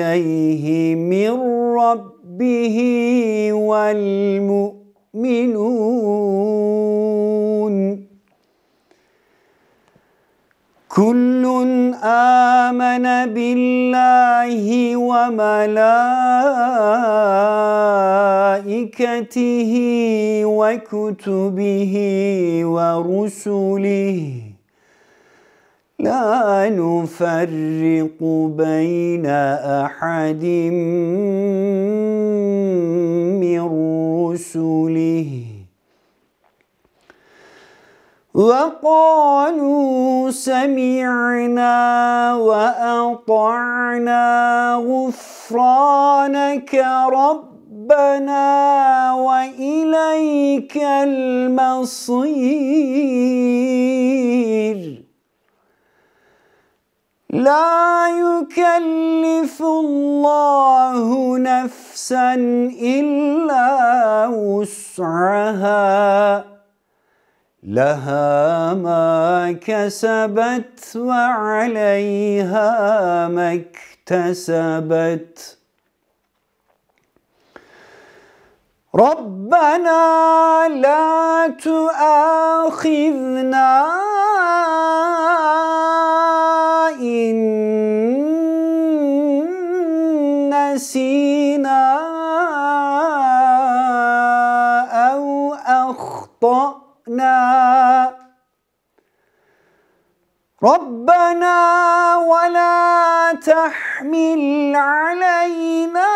إليه من ربه والمؤمنون كل آمن بالله وملائكته وكتبه ورسله لا نفرق بين أحد من رسله وقالوا سمعنا وأطعنا غفرانك ربنا وإليك المصير لا يكلف الله نفسا إلا وسعها لها ما كسبت وعليها ما اكتسبت ربنا لا تؤاخذنا نسينا أو أخطأنا ربنا ولا تحمل علينا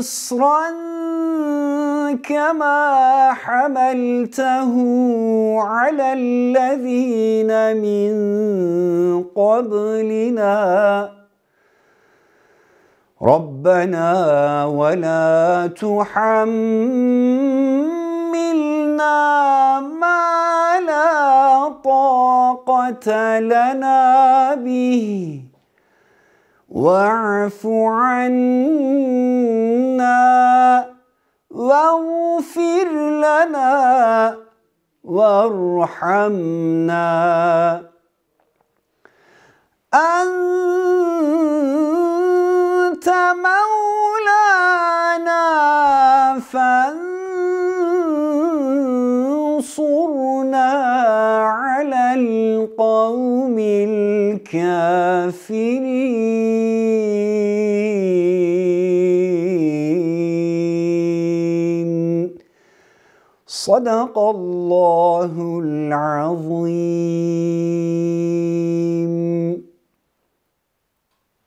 إصرا كما حملته على الذين من قبلنا ربنا ولا تحملنا ما لا طاقة لنا به واعف عنا واغفر لنا وارحمنا أنت مولانا فانصرنا على القوم الكافرين صدق الله العظيم